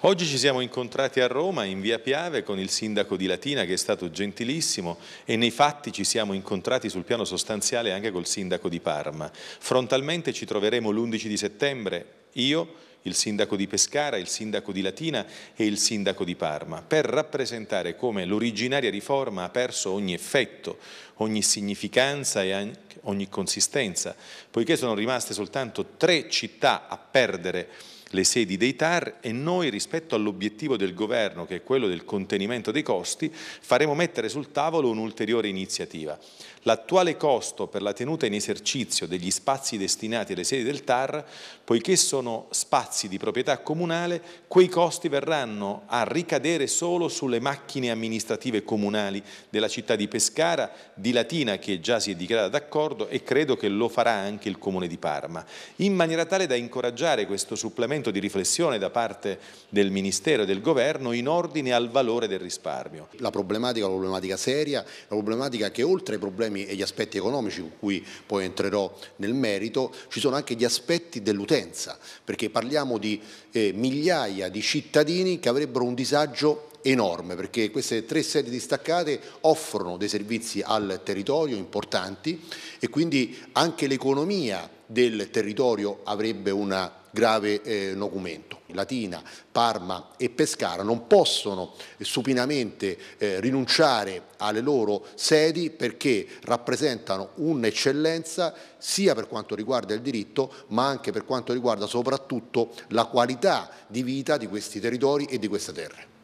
Oggi ci siamo incontrati a Roma, in via Piave, con il sindaco di Latina che è stato gentilissimo e nei fatti ci siamo incontrati sul piano sostanziale anche col sindaco di Parma. Frontalmente ci troveremo l'11 di settembre io, il sindaco di Pescara, il sindaco di Latina e il sindaco di Parma, per rappresentare come l'originaria riforma ha perso ogni effetto, ogni significanza e ogni consistenza, poiché sono rimaste soltanto tre città a perdere le sedi dei TAR e noi rispetto all'obiettivo del governo, che è quello del contenimento dei costi, faremo mettere sul tavolo un'ulteriore iniziativa. L'attuale costo per la tenuta in esercizio degli spazi destinati alle sedi del TAR, poiché sono sono spazi di proprietà comunale, quei costi verranno a ricadere solo sulle macchine amministrative comunali della città di Pescara, di Latina che già si è dichiarata d'accordo e credo che lo farà anche il Comune di Parma, in maniera tale da incoraggiare questo supplemento di riflessione da parte del Ministero e del Governo in ordine al valore del risparmio. La problematica è una problematica seria, una problematica che oltre ai problemi e gli aspetti economici, con cui poi entrerò nel merito, ci sono anche gli aspetti dell'utenza perché parliamo di eh, migliaia di cittadini che avrebbero un disagio enorme perché queste tre sedi distaccate offrono dei servizi al territorio importanti e quindi anche l'economia del territorio avrebbe una grave eh, nocumento. Latina, Parma e Pescara non possono supinamente eh, rinunciare alle loro sedi perché rappresentano un'eccellenza sia per quanto riguarda il diritto ma anche per quanto riguarda soprattutto la qualità di vita di questi territori e di queste terre.